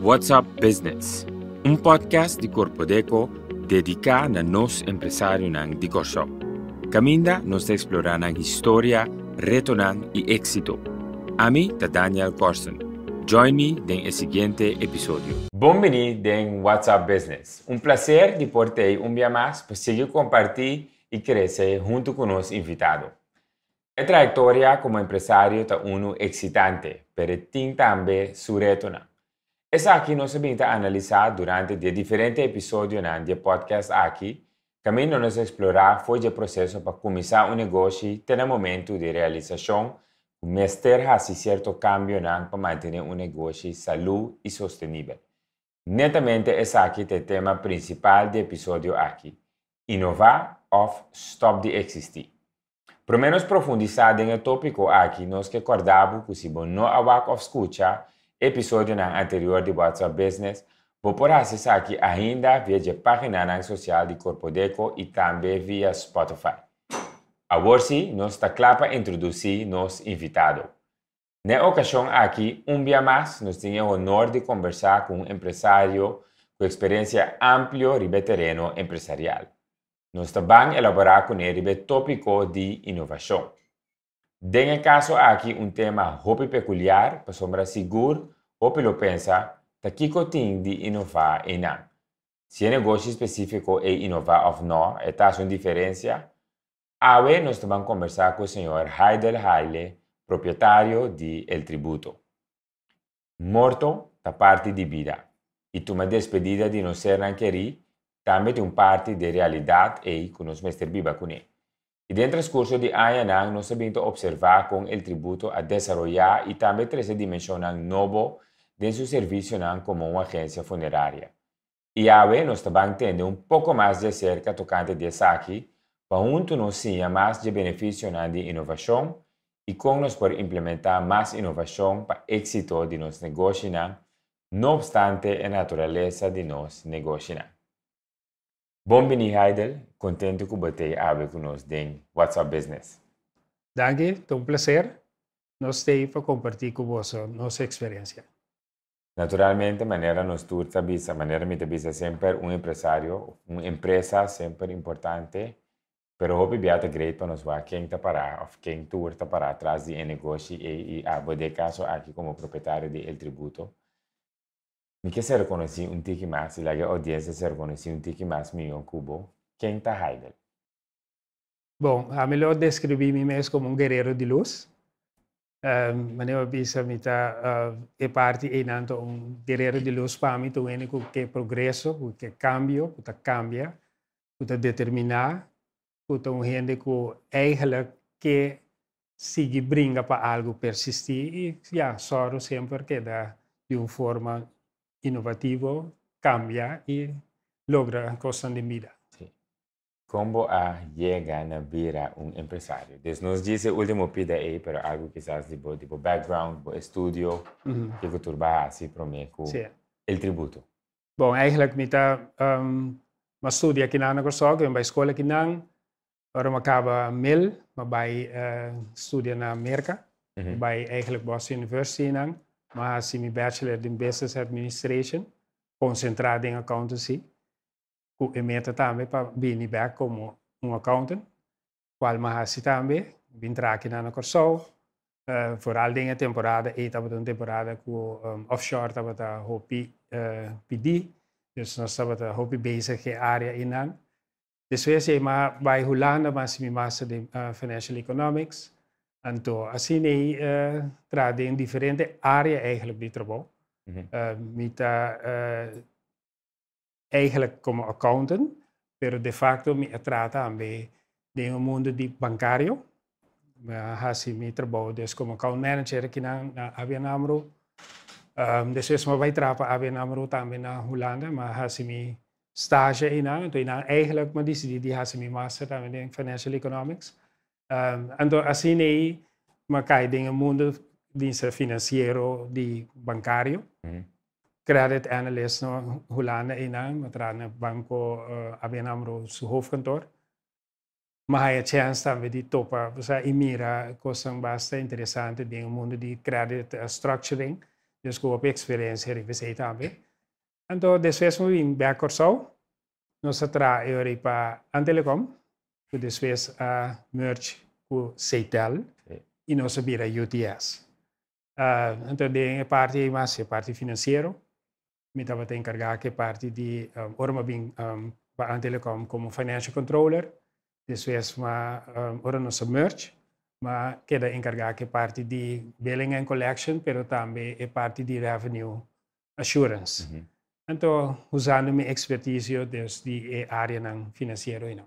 What's Up Business, un podcast de Corpodeco dedicado a nos empresarios shop di Caminda nos exploran historia, retonan y éxito. A mí, ta Daniel Carson. Join me en el siguiente episodio. Bienvenido What's Up Business. Un placer de portar un día más para pues seguir compartir y creciendo junto con los invitados. La trayectoria como empresario es uno excitante, pero tiene también su retona. Essa aqui nós vamos analisar durante de diferentes episódios do podcast aqui. Também nós explorar foi o processo para começar um negócio até o momento de realização, mestre ter fazer certo cambio para manter um negócio saudável e sustentável. Netamente, essa aqui é o tema principal do episódio aqui. Inovar ou stop de existir. Para menos profundizar no tópico aqui, nós recordamos que se você não acabar de escutar, episódio na anterior de WhatsApp Business, vou por acessar aqui ainda via a página na social de Deco e também via Spotify. Agora sim, nós está claro para introduzir nosso invitado. Na ocasião aqui, um dia mais, nós temos o honor de conversar com um empresário com experiência ampla sobre terreno empresarial. Nós também elaborar com ele o tópico de inovação. Den el caso aquí un tema hopi peculiar, para pues sombra sigur, hopi lo pensa, que ting di innovar en Si el negocio específico es innovar o no, ¿está es una diferencia. A nos vamos a conversar con el señor Heidel Haile, propietario de El Tributo. Morto ta parte de vida. Y tu me despedida de no ser ranqueri, también de un parte de realidad e con los Biba con él. Y de transcurso de año nos visto observar con el tributo a desarrollar y también tres dimensiones nuevo de su servicio como una agencia funeraria. Y ahora nos vamos a un poco más de cerca tocante de aquí para junto nos más de beneficio de innovación y con nos por implementar más innovación para éxito de nos negocio, no obstante la naturaleza de nos negocios. Bienvenido Heidel, contento que você con conosco em WhatsApp Business. Gracias, é un prazer nos te para compartilhar com você nossa experiência. Naturalmente, maneira nos turta a maneira mi visa sempre um empresário, uma empresa siempre importante, pero hope beata great para nos va quem para, of quem turta para atrás de negócio ah, pues e, e a caso aqui como propietario del El Tributo se reconocí un tiki más y la que odiese se reconocí un tiki más mío en Cubo. ¿Quién está Heidel? Bueno, a mí lo describí mi como un guerrero de luz. Em, Manejo um, pisa mita uh, eh, eh, parte e nanto un guerrero de luz para mí, tu que progreso, que cambio, que cambia, que determina, que un gente que eigenlijk que sigue brinda para algo persistir y ya, solo siempre da de una forma innovativo, cambia y logra cosas de vida. ¿Cómo ah, llega a ser un empresario? Entonces nos dice último PDA, pero algo quizás tipo, tipo background, estudio, uh -huh. que tú vas así, prometo, el tributo. Bueno, eigenlijk realidad, um, estudié aquí eh, en en la escuela aquí en Waarom ik heb een un maar bij uh, studie en Maar als ik mijn bachelor in business administration, concentrado in accountancy, ku emeta tambe pa bini back como een accountant, qual ben tambe, bin traki na corso, uh, eh, vooral dingen temporada, eet hebben een temporada ku um, ehm, offshore hebben we hopi uh, PD, dus wat hebben we hopi bezige area inan. Dus we zeggen maar bij Hollanda maar simi master in uh, financial economics. Então, assim, né, uh, eh, trade in diferente área eigenlijk de trabalho. met -hmm. uh, mita, uh, eigenlijk como accountant, pero de facto me trata de, de um mundo de bancário. Uh, assim, me trabalho des como account manager aqui na, na ABN Um, ehm, dus is maar wij trappen ABN AMRO também na Holanda, maar ze me stage in aan. Toen eigenlijk, maar die, die ze me master in financial economics. Um, entonces, así ni me cae en el mundo diensten financiero die bancario. Mm. Credit analyst no hulane met matrane banco uh, eh, abenamro su hoofdkantoor. Maar hij heeft chance dan weer die toppen. Dus Imira kost een best interessante dingen. Moet die credit uh, structuring. Dus go experience hier we zitten aan weer. En door moet je in back or so. Nos tra Europa aan telecom. que depois a merge com Seitel é. e nós a UTS. Uh, então, tem a parte mais a parte financeira, me estava a encargar que parte de um, orma bem um, para a Telecom como financial controller, depois uma um, ora a merge, mas queda encargar que parte de billing and collection, mas também a parte de revenue assurance. Então, mhm. usando minha expertise desde a área financeira, não.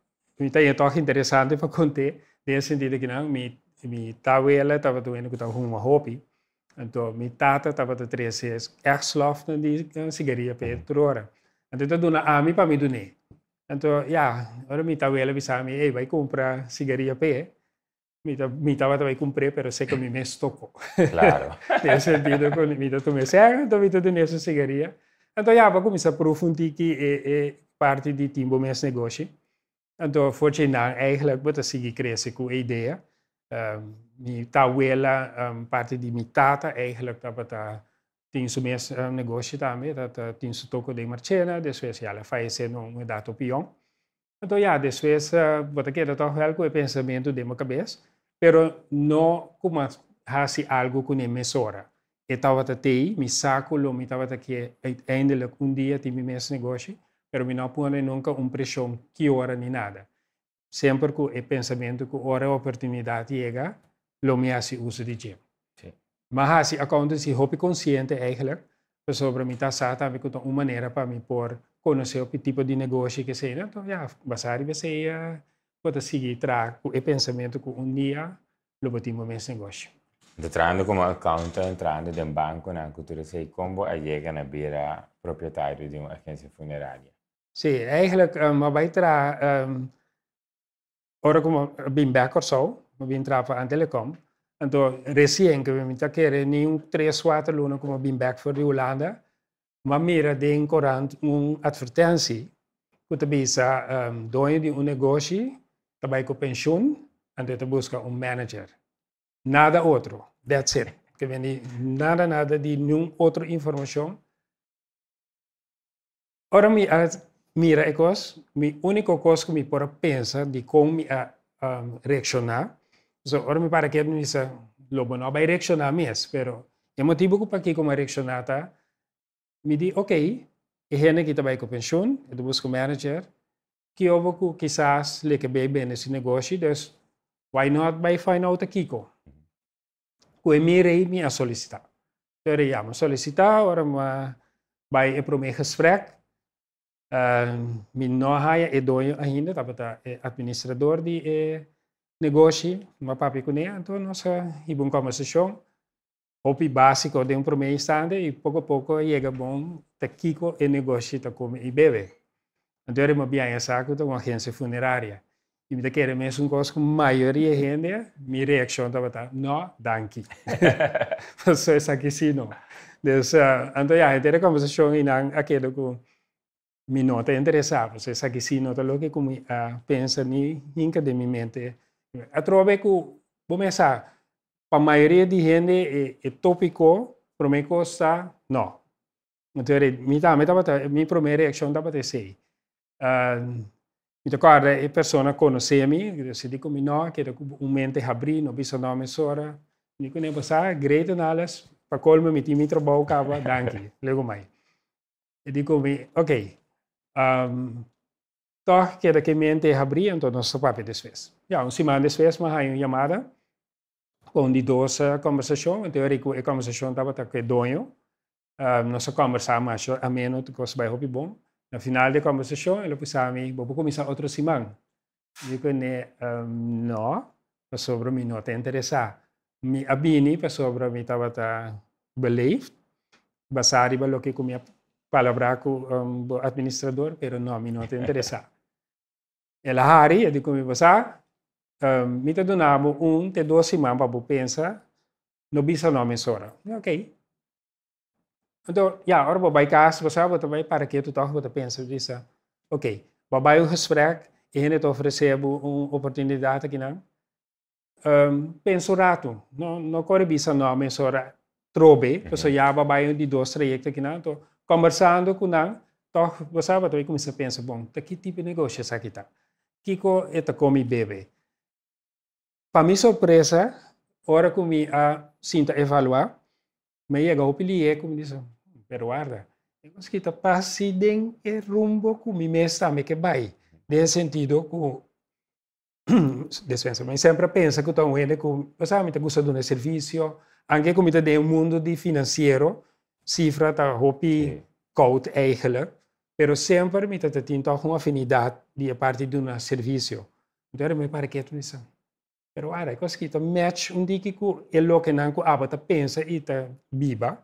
Minta é toque interessante para contar, nesse sentido que não, me me tawela estava doendo que estava uma roupa, então me tata estava de três seis, exlofta de cigarria petro hora. Então tá dona a mim para me doné. Então já, ora me tawela bisa me, ei vai comprar cigarria pe. Me me tava também comprei, pero sei que me me estocou. Claro. Nesse sentido quando me tomei certo, então me doné essa cigarria. Então já, vou começar a aprofundar parte de Então, foi na eigenlijk wat ik kreeg com idee? Um, mi tawela parte di mitata eigenlijk dat het tien su mes um, negocio dat tien su toco de marchena, después ya la fallece no me da topión. Então, já, después, uh, bota que era tal qual o pensamento de minha cabeça, pero no como hace algo com a emissora. Eu estava até aí, me mi me estava até que, eindelijk, um dia, tive meu negócio, pero mi não põe nunca um pressão que hora nem nada. Sempre que o pensamento que hora é a oportunidade chega, lo me hace uso de gym. Mas se acontece, eu consciente eigenlijk, sobre mi tasata, vi kuto uma maneira para me pôr conhecer o tipo de negócio que sei, né? então, já, basari você ia, pode seguir trago o pensamento que um dia, lo o mesmo negócio. Entrando como accountant, entrando de um banco na cultura sei como a chega na beira proprietário de uma agência funerária. Sí, eigenlijk um, eh, waarbij tra um, oricum bin bekor so, bin trapa aan telecom. En door recien que bin takere ni un tres water luna como bin back voor de Hollanda. Maar meer de korant un advertentie. Kuta bisa um, doe di un negoci, tabay op pensioen en te busca un manager. Nada otro. That's it. Que veni nada nada di nun otro informatie. Ora mi at mira ik was, mi único coisa que me por pensa de como eh, me ehm, a reactionar. reaccionar. So, ora para que me sa lobo não vai reaccionar mesmo, pero é motivo que para que como reaccionar tá. Me di, ok, e hene que trabalha com pensão, e do busco manager, que houve que quizás leke bebe nesse negócio, dus why not by find out a Kiko? Que me rei me a solicitar. Então, ja, me solicitar, ora me eh, vai para o gesprek, Ehm, min nohay e doyo ainda tapata administrador di e negócio mapapi ko niya ito no sa ibong konversasyon hopi básico de um primeiro instante e pouco a pouco chega bom taquico e negócio ta come e bebe então era uma bem saco de uma agência funerária e me daquele mesmo coisa com maioria gente minha reação estava tá não danke só isso aqui sim não então a gente teve conversação e não aquele com mi nota interessava, ah, se sa que si nota lo que como a ah, pensa ni inca de mi mente. A trove que começar ah, para a maioria de gente é, é tópico, para mim costa não. Então, mi também tava mi primeira reação tava de sei. Uh, mi tocarda e persona conoscemi, se dico mi no, che era un mente abri, no bisa nome sora. Dico ne passa great analysis, para colmo mi ti mi trabalho cava, danke. Lego mai. E dico mi, ok, um, toch keerde ik me tegen Brie en toen desfez. Ja, um cima desfez, maar hij uma chamada com de doce conversação, em teoria a conversação estava até que donho, um, nós conversamos a menos que você vai roubar bom. No final da conversação, ele disse a mim, vou começar outro simão. Eu disse, não, a sobre mim não te interessa. Me abini, a sobre mim estava tá believed, basari ba lo que comia palabra um, administrador, pero não a mí ehm, no te interesa. El hari, eu digo, você, um, me te donamos um, te dois semanas para pensar, no bisa nome sora. Ok. Então, ja, ora babai kaas, você vai para que tu toch, você pensa, disse, ok, babai o gesprek, e ele te ofereceu uma oportunidade aqui, não? Um, ehm, pensurato, não não corre bisa nome sora, trobe, então, mhm. já babai o de dois trajectos aqui, não? Então, conversando com não, então você vai também começar a pensar, bom, tá que tipo de negócio isso aqui está? Kiko está come bebê. Para minha surpresa, hora que me a sinta evaluar, me chega o pilié, como diz, peruarda, eu acho que está passando e rumbo com minha mesa, me que vai. Nesse sentido, com dispensa, mas sempre pensa que estou indo com, sabe, me está gostando do serviço, anche come te dei um mundo de finanziario, cifra tá hopi coat eigenlijk, pero sempre me tá tinto uma afinidade de parte de um serviço. Então era meu parqueto nisso. Pero é que escrito match um dia com é lo que não aba tá pensa e tá biba.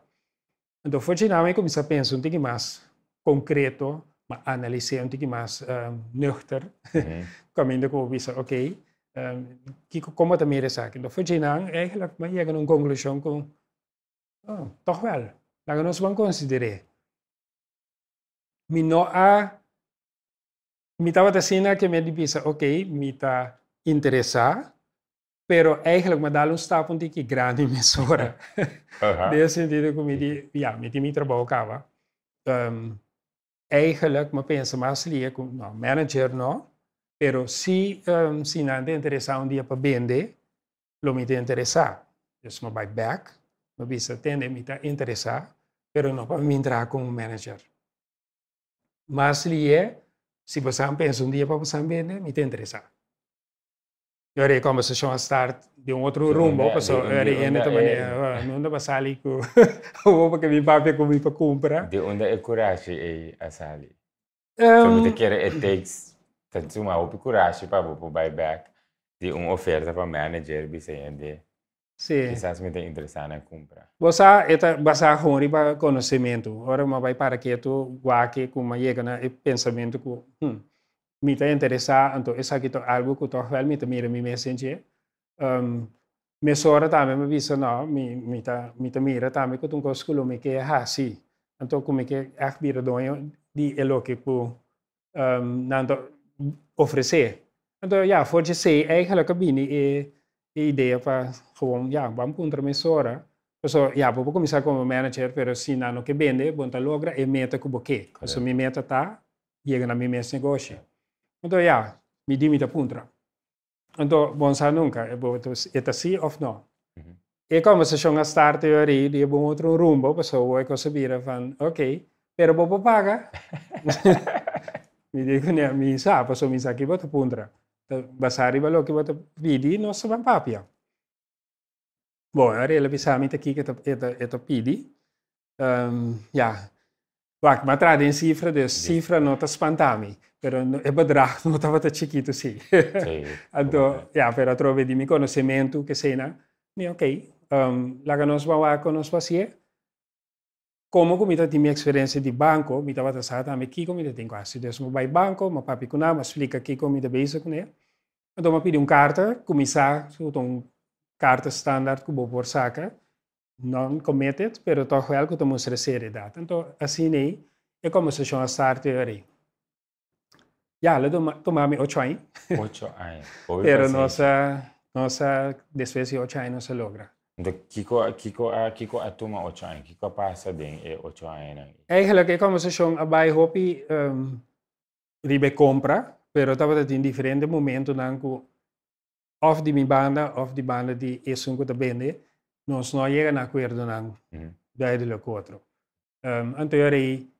Então foi eu começa a pensar um pouco mais concreto, mas analisei um pouco mais um, nüchter, mm. caminho como bisa, ok, um, que como também é saque. Então foi dinâmico, eigenlijk, mas chega numa conclusão com, oh, toch wel. la que nos van a considerar. Mi no a mi estaba diciendo que me dipisa, ok, me está interesa, pero eigenlijk me da un un que grande emisora. uh De sentido que me di, ya, me di mi trabajo cava, Um, eigenlijk me pensa más li, no, manager no, pero si, um, si nada interesa un día para vender, lo me interesa. Entonces me voy back, me dice, tende, me está interesado, pero no para entrar como manager. Mas lhe se você pensa um dia para você vender, me te interessa. Eu era como se chama start de um outro rumo, a pessoa era ainda também, não dá para sair com o ovo que me paga comigo para comprar. De onde é coragem é a sair? Um, Sobre que it takes, tanto uma coragem para buy back de uma oferta para manager, bisogna de Sí. Quizás me te interesana comprar. Vos a eta basa hori ba conhecimento. Ora para que tu guaque com uma chega na pensamento que hum, me te interessa, então isso aqui to algo que to vel me te mira me messenger. Um, me sora também me visa não, me me ta me te mira que tu cosculo me que ha si. Então como que a ah, vira donho de elo que ku um, nanto oferecer. Então ja, voor je que eigenlijk bini eh, a ideia para bom, já vamos contra a emissora pessoal já vou começar como manager pero se não no que vende bom tá logra é meta que boque então minha meta tá chega na minha mesa negócio então já me dimita contra então bom sa nunca é bom é assim ou não e mhm. como se chama start teoria de bom outro rumbo, rumo pessoal vai conseguir van ok pero vou pagar me digo né me sabe pessoal me sabe que vou contra බසාරි බල ඔකිවත වීඩී නොස්සබම් පාපියා Bueno, ora pensamento aqui que eu pedi. Um, yeah. Vá, mas traz em cifra, de cifra não te spantami, però é badrá, não estava tão chiquito, sim. então, yeah, però trovo di mi conhecimento que sei ok, um, lá que nós vamos lá, que como comita de mi experiencia de banco, me estava atrasada também aqui, comita tem quase ah, isso, meu pai banco, meu papi com nada, explica aqui como me beijo con él, entonces me pedi un carta, começar, un carta standard que vou por saca, no committed, pero toco algo que temos seriedade. Então assinei e começou a estar teoria. ya le tomamos oito anos. Oito anos. Pero nossa, nossa, depois de oito no se logra. Da kiko kiko kiko atuma ochain kiko pasa ding e ochain. Eigenlijk ik kom station bij hopi um, ribe compra, però dat wordt in differente momento dan ku of di mi banda of di banda di esun ku bende non sono ieri na accordo nan. Mm. Mm-hmm. Duidelijk otro. Um, ehm, en teorie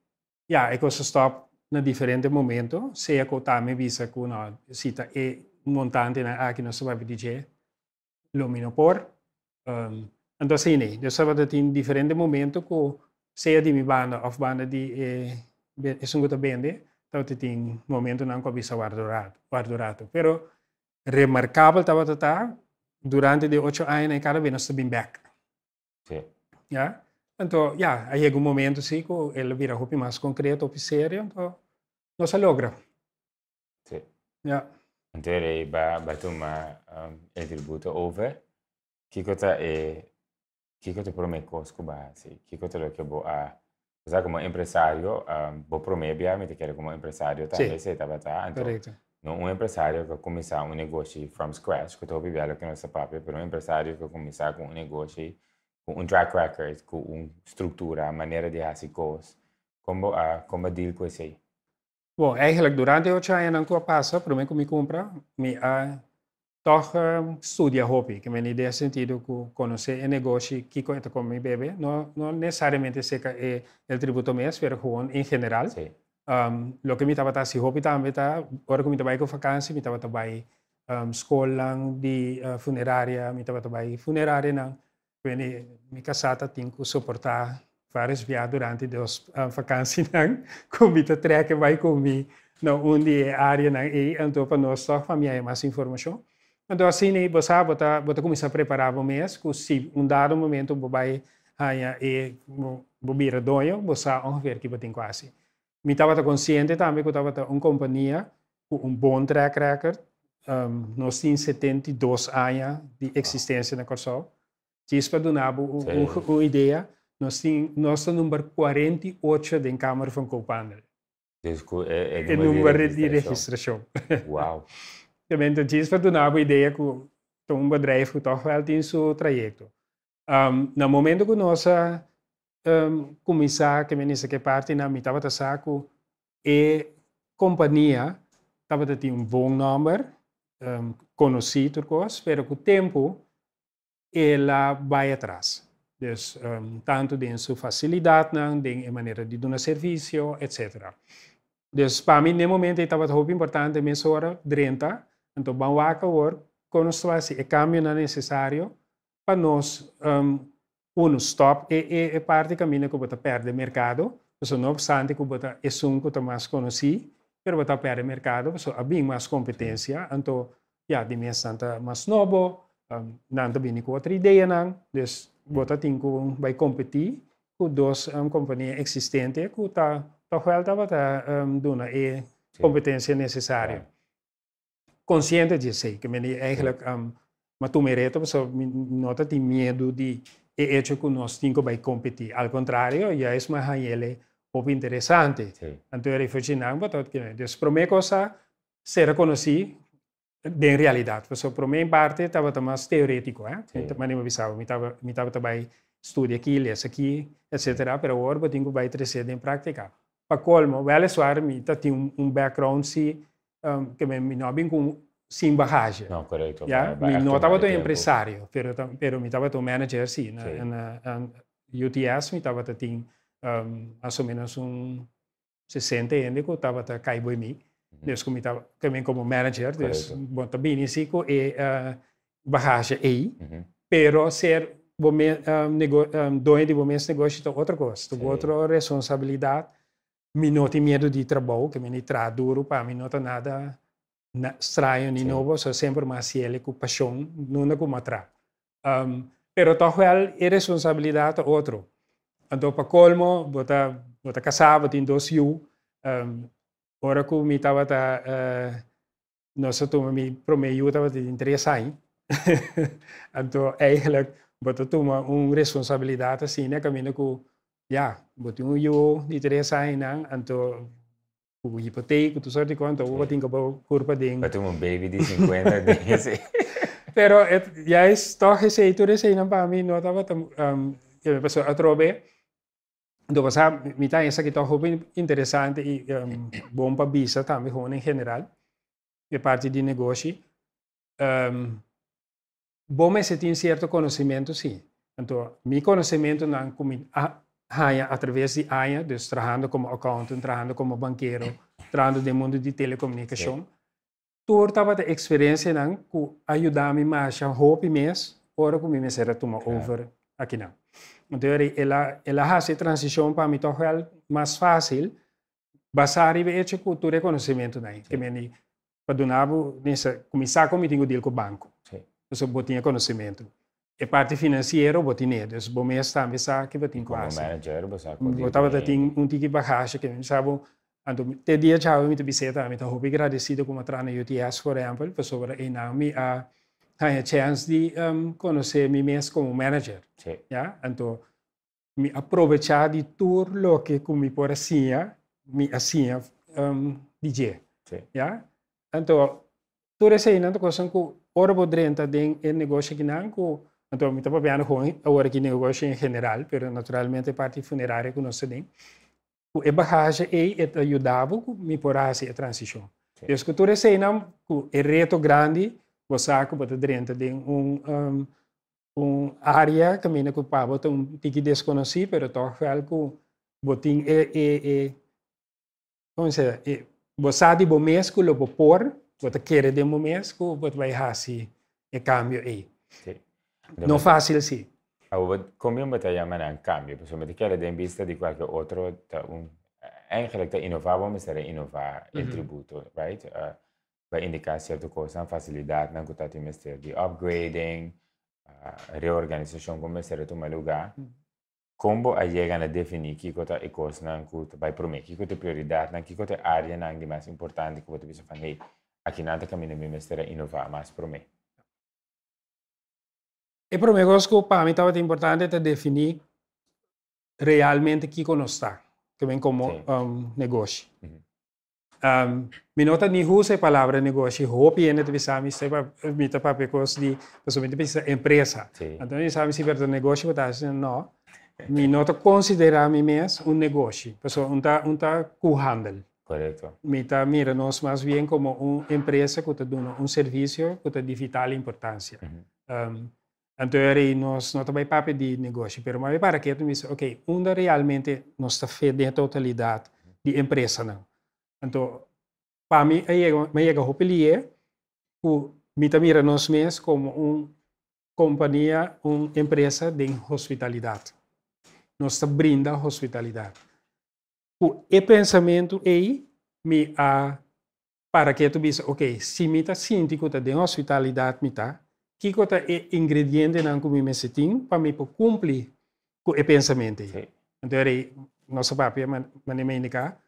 ja, ik was stap na differente momento, se ako tame bisa ko na sita e montante na akin na sababi DJ, luminopor, Entonces ini, dus sabat in diferente momento ko saya di mi banda of banda di eh, esunguta bende, tawat in momento nang ko bisa wardurato, wardurato. Pero remarkable tawat ta durante de ocho años ay cara bino sabin back. Sì. Yeah? Então, yeah, aí chega um momento assim que ele vira roupa mais concreta, roupa séria, então não se logra. Sim. Yeah. Então, ele vai tomar um, tributo over kikota e kikota prome cosco basi kikota lo che bo a ah, cosa come impresario um, bo prome abbiamo ti chiede come impresario ta sì. sei tabata corretto no, um empresário que começar um negócio from scratch, que eu estou vivendo aqui nessa papel, mas um empresário que começar com um negócio, com um track record, com uma estrutura, maneira de fazer coisas, como, uh, ah, como deal com esse aí? Bom, que durante o ano não eu passo, para mim que me compra, me a ah, toch um, studia hopi, que me ideia sentido que conhecer o negócio que conta com meu bebê, não, não necessariamente seca é o tributo mês, mas juan em geral. Sim. Um, lo que me estava tá se hopi também está agora que me estava com vacância, me estava também um, escola de uh, funeraria, me estava também funerária não, quando me casata tinha que suportar várias viagens durante as uh, vacâncias não, com me treca vai comigo, não onde é área não, e então para nós só família é mais informação. Então, assim, né, você vai, ah, você tá, começa a preparar o mês, que se um dado momento você vai ah, e bobira doio, você vai ver que você tem quase. Me estava consciente também que eu estava uma companhia com um bom track record, um, nós temos 72 anos de existência na Kosovo. Isso para dar uma ideia, nós temos nosso número 48 da Câmara de Copanel. É, é, é número de registração. Uau! Também ovviamente ci sfortunavo idea que un bedrijf toch in em seu trajeto. Uhm, no momento que nós um, começar, que menina que parte na mitad da saco, e companhia estava a ter um bom número, um, conhecido, mas com o tempo ela vai atrás. Dus uhm, tanto em sua facilidade, em maneira de dar serviço, etc. Dus para mim, nesse momento, estava muito importante mensurar 30 então, Banwaka Work conosco assim, é caminho não necessário para nós um, um stop e, e, e parte caminho que você perde mercado, então não obstante que você é um que mais conhecido, pero você perde mercado, você tem mais competência, então já de minha santa mais novo, um, não também com outra ideia não, des você tem que vai competir com duas um, companhias existentes que tá tá falta para um, dona e eh, competência necessária consciente de sei, que men eigenlijk um, maar toen meer eten, so, nota die medo de e hecho que nós cinco vai competir. Al contrário, já é mais ele pouco interessante. Sim. Então eu reflexionava, então que des prome cosa se reconheci de realidade. So, para mim, parte, estava mais teórico, Eh? Então, mas eu pensava, me estava também estudia aqui, lês aqui, etc. Mas agora eu tenho que trazer em prática. Para colmo, vale soar, me tem um background se um, que me, no habían con, sin bagaje. No, não ¿Ya? Va, va no estaba me estaba tu manager, Na, sí. En, UTS me estava até um, ehm, más menos un 60 anos, que estava até caibo em mim, mm-hmm. Desde que me estava, também como manager, desde bueno, también hice con uh, bagaje ahí, uh pero ser um, um, doente de meu negócio é outra coisa, outra responsabilidade minuti miedo di trabou, che mi tra duro, pa minuto nada na, straio ni novo, so sempre mas ele com paixão, nunca com matra. Um, pero to wel é responsabilidade outro. Então, para colmo, bota, bota casava, tem dois yu, um, ora que me tava ta, uh, nossa turma me prometeu estava de interessar, então, eigenlijk, eh, bota tu uma responsabilidade assim, né, caminho com ya pues, tengo yo hijo tres años, y hipoteca, tu baby de 50 sí, Pero eh, ya es todo ese no estaba me pasó mi esa que interesante y bomba visa también en general. De parte de negocio. bom ese cierto conocimiento sí. mi conocimiento no han ah, ga através de AIA, dus como accountant, trabajando como banquero, trabalhando de mundo de telecomunicação, toda estava a experiência não, que ajudava-me mais a roupa mês, ora que me começaram a tomar é. over aqui não. Então, ela, ela faz a transição para mim tornar mais fácil, basar e ver tipo, é? que o reconhecimento daí, que me para donar, começar como eu tenho deal com o banco. Sim. Então, eu só tinha conhecimento e parte financeira vou ter dus bom está tá me sabe vou ter quase como manager vou sabe vou tava ter um tiki bagagem que me sabe então te dia já eu me te biseta me tá hobby agradecido como trana UTS por exemplo por sobre e não me a tem a chance de um, conhecer me mesmo como manager sí. yeah? então me aproveitar de tudo o que com me por assim me assim um, ehm, DJ sí. yeah? então tudo isso aí não é coisa que ora poderia entrar em negócio que não então, me estava bem agora que negócio em geral, mas naturalmente a parte funerária que nós temos. A bagagem é ajudava me por a transição. Eu escutei sei não que o reto grande você acaba dentro de um, um, um área que me ocupava um pouco desconhecido, mas foi algo botin e eh, e eh, e eh, como se é você de bom mesco lo por você quer de bom mesmo, você vai fazer o cambio aí. Sim. No fácil, sí. Komjunk be te jemenen cambio, pues me te quiere en vista de cualquier otro, cioè, un, eigenlijk te innoveren, we zeggen innovaar, mm tributo, right? Uh, eh, bij indicatie op de koers aan faciliteit, dan kunt dat investeren die upgrading, uh, eh, reorganisatie, kom we zeggen toen maar luga. Mm. a llega a definir qué cosa y cosas nan kut by prome, qué cosa prioridad qué cosa área más importante que vos te piso fan hey, aquí nada que a mí no me mestere innovar más prome. E primeiro coisa que para mim estava importante é definir realmente o que nós está, também como um, negócio. Uhum. Um, mi nota ni usa a palavra negócio, hope e ainda sabe se para mim tá para coisas de, principalmente para empresa. Sim. Então, eu sabe se para negócio, tá assim, não. Mi nota considera mim mesmo um negócio, pessoa um tá um tá com handel. Correto. Mi tá mira nós mais bem como uma empresa que tá dando um serviço que tá de vital importância. Uhum. Um, era nós não também papo de negócio, pero mas para que eu disse, ok, onde realmente nós está feito de totalidade de empresa não. Então, para mim aí me chega o pelie, o me nós mesmos como um companhia, uma empresa de hospitalidade. Nós está brinda hospitalidade. O e pensamento aí me a para que eu disse, ok, se me está sentindo que tá de hospitalidade me tá kiko ta e ingrediente nan kumi mesetin pa mi po cumpli ku e pensamento. Sim. Então aí nosso papel mane me indica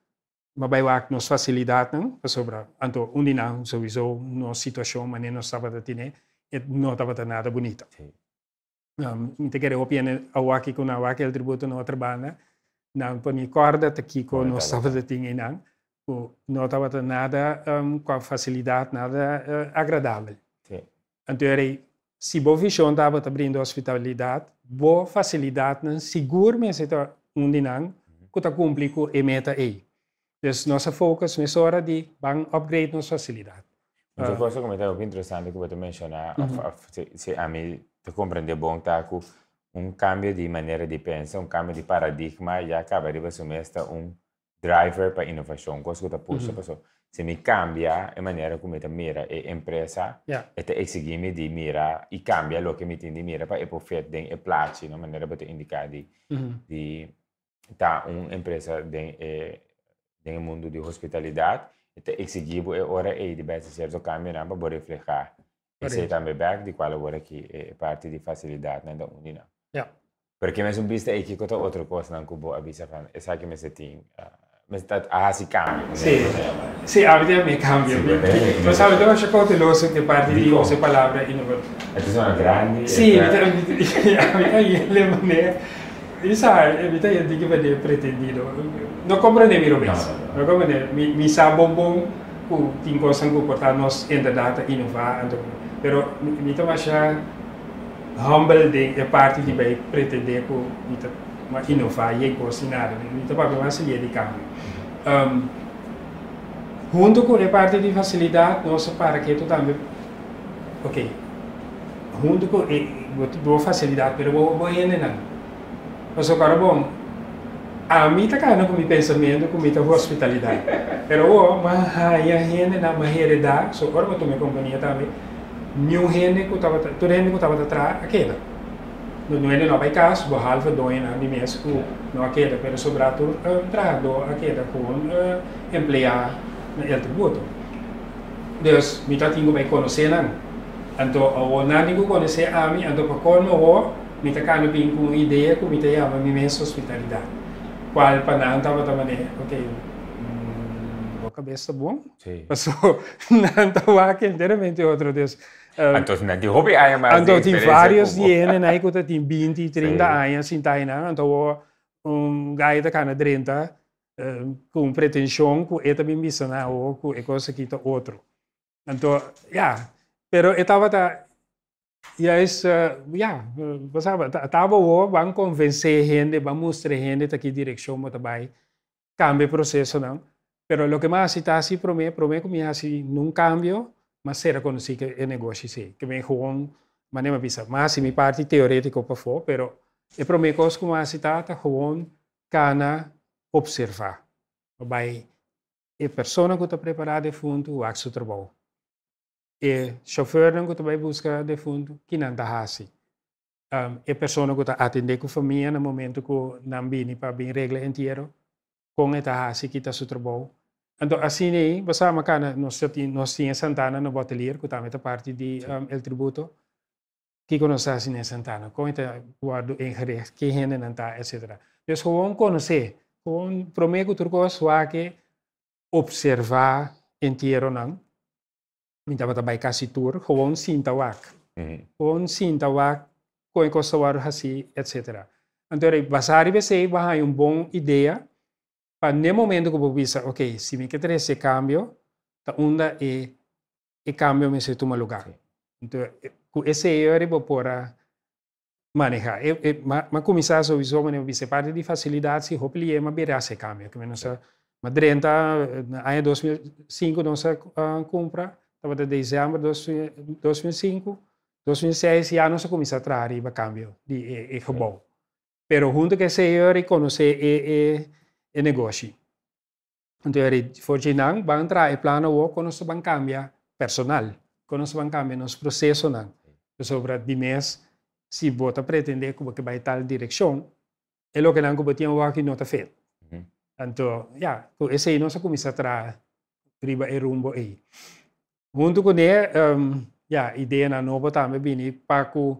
mabaiwak nos facilidade não sobra anto undina um sorriso no situação mane no estava da tine e não estava da nada bonita. Sim. Um, mi te quero opinar ao aqui com a aqui o tributo não outra banda na pa mi corda ta kiko no estava da tine não não estava da nada um, com facilidade nada uh, eh, agradável. Anteriormente, se boa visão estava abrindo hospitalidade, boa facilidade, não seguro me setor um não, que está cumprir com a meta mhm. aí. Então, nossa foco nessa hora de bang upgrade nossa facilidade. Mas eu posso comentar interessante que você mencionou, se a mim te compreender bom está com um cambio de maneira de pensar, um cambio de paradigma, já acaba de assumir esta um driver para inovação. Coisa que eu puxa, uhum. Se me cambia a maneira como eu mira a empresa, yeah. eu me de mira e cambia mm-hmm. o que me tem de mira para eu fazer a placa, na maneira para indicar de, uhum. de tá uma empresa de, de mundo de hospitalidade, eu exigibo a hora e de base serviço cambia para poder refletir. Esse é também back de qual agora que é parte de facilidade na né, da Unina. Yeah. Porque mesmo vista aqui, outra coisa não que eu vou avisar, essa que me tem uh, ah, Ah, si cambia. Sì, sì avete ah, me cambio. Sì, lo sai, dove c'è ponte lo so che parli di cose, parole innovative. E ci sono grandi. Sì, avete le monete. Eh, mi sa, mi taglio di che vede pretendito. Non comprende mi romesso. No, no, no. mi, mi sa bombon, ku tingo sangu portarnos in the data innova. Però mi toma humble ding parte di bei pretendere ku ma innova, e così nada. Mi toma che ma si di cambio. um, junto com a parte de facilidade, nosso paraqueto também. Ok. Junto com. Boa facilidade, mas vou banhando, não. Mas agora, bom. A mim está caindo com o meu pensamento, com a minha hospitalidade. Mas eu, mas a gente na maioria da. Só agora eu tomei companhia também. Nenhum gente que estava. gente que estava atrás, aquela no Lunuele no vai cas, bo halva doen a nimes cu no aquela pero sobratur trado aquela con emplea el tributo. Deus mi ta tingo mai conocenan. Anto o nani cu conhece a mim, anto pa colmo o mi ta cano pin cu ideia com mi ta ama mi mes hospitalidade. Qual não tava tamane, ok. Cabeça bom, Sim. passou, não tava aqui inteiramente outro Deus. Um, entonces na hobby además Então tem várias ienes, né, que tem 20, 30 anos, sim, tá, Então um gaita da cana 30 um, com pretensão, com eta bem missão, ou com e coisa que outro. Então, yeah, pero estava tá e aí, já, passava, estava o vão convencer gente, vão mostrar gente que direção mota vai, cambia o processo não. Pero lo que mais está assim para mim, para mim como assim, num cambio, será conosci che o negócio que che mi huon ma ne mi pisa, mas em mi parti teoretico per fo, però e pro me cos come si tata huon cana observa. Bai e persona que está preparada fundo o axo trabalho. E chauffeur não que está vai buscar de fundo que não está assim. Um, a pessoa que está atendendo com família no momento que não bini para bem regra inteiro com eta hasi que está su trabalho então, assim aí, basta macana, nós, nós tínhamos Santana no Botelier, que também é parte do um, El Tributo, que conhece assim em Santana, como está guardo em Jerez, que gente não está, etc. Então, como conhecer, como prometo turco vai que observar inteiro não, então vai também casi tour, como sinta o ac, como sinta o ac, como encostar assim, etc. Então, basar e você vai uma boa ideia, Para el momento que vos ok, si me quiero ese cambio, ta onda e, cambio me se toma lugar. Sí. Entonces, eh, ese error vos podrás manejar. E, e, ma, ma começar a parte de la se si mas verá pero cambio. Que menos a en el año 2005, no uh, compra, estaba de dezembro de 2005, 2006, no se comienza a traer el cambio de, de, de robô. junto con ese erro, conhecer e negozi. Forginang bantra e plano wo kono sa bancambia personal, kono sa bancambia nos processo nang. Sobra di mes si vuole pretendere kubo ke in tal direzione, è quello che abbiamo fatto tiyan waki è fet. Mhm. Anto, ya, ku si non sa kumisa tra e rumbo Junto con ne, um, ehm, ya, idea na nobo tame bini paku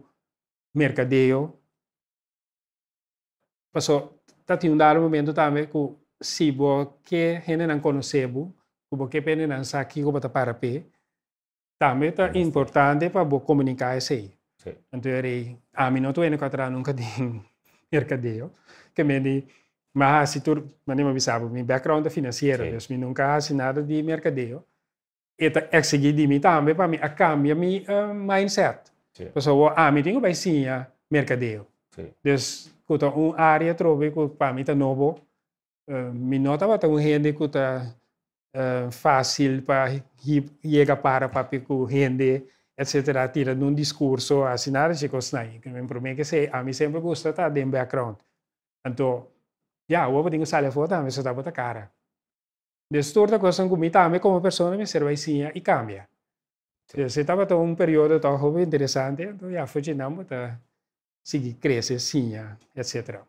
tatin dado momento também que se você gente não conheceu, que você pende não sabe que você para pé, também é importante para você comunicar isso aí. Então, eu a mim não estou indo contra nunca de mercadeio, que me di, mas se tu, mas nem me sabe, meu background é financeiro, eu nunca assinei nada de mercadeio. E exigir de mim também para mim, a cambia meu eh, mindset. Pessoal, oh, ah, me tenho bem sim, mercadeio. Então, kuta un área trobe ku pamita novo uh, eh, minota wata un rende kuta uh, eh, fácil para llegar para papi ku rende etc. Tira de um discurso assim nada se consegue. O problema é que se, a mim sempre gosta tá de background. Então, já, yeah, eu tenho sair fora, mas só tá botar cara. Destorta coisa com mim também como pessoa me serve assim e cambia. Se estava um período tão interessante, então já fugimos, tá si crece, sinja, etc.